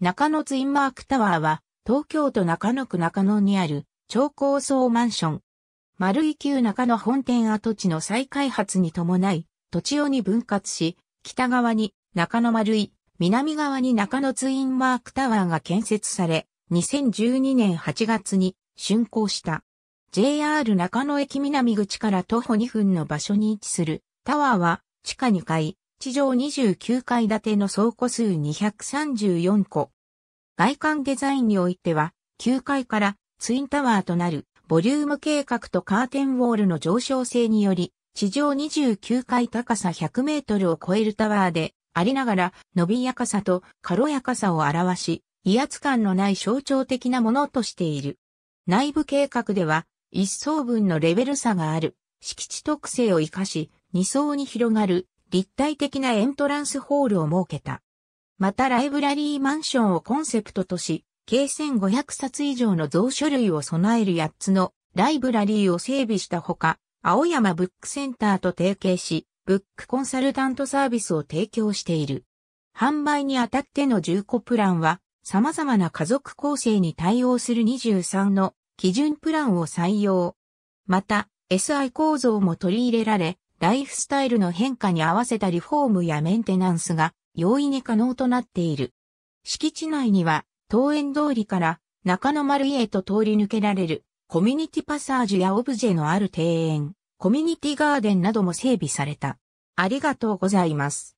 中野ツインマークタワーは、東京都中野区中野にある超高層マンション。丸井旧中野本店跡地の再開発に伴い、土地をに分割し、北側に中野丸井、南側に中野ツインマークタワーが建設され、2012年8月に竣工した。JR 中野駅南口から徒歩2分の場所に位置するタワーは地下2階、地上29階建ての倉庫数234個。外観デザインにおいては、9階からツインタワーとなるボリューム計画とカーテンウォールの上昇性により、地上29階高さ100メートルを超えるタワーで、ありながら、伸びやかさと軽やかさを表し、威圧感のない象徴的なものとしている。内部計画では、一層分のレベル差がある、敷地特性を活かし、二層に広がる立体的なエントランスホールを設けた。またライブラリーマンションをコンセプトとし、計1500冊以上の蔵書類を備える8つのライブラリーを整備したほか、青山ブックセンターと提携し、ブックコンサルタントサービスを提供している。販売にあたっての10個プランは、様々な家族構成に対応する23の基準プランを採用。また、SI 構造も取り入れられ、ライフスタイルの変化に合わせたリフォームやメンテナンスが容易に可能となっている。敷地内には、桃園通りから中野丸へと通り抜けられる、コミュニティパサージュやオブジェのある庭園、コミュニティガーデンなども整備された。ありがとうございます。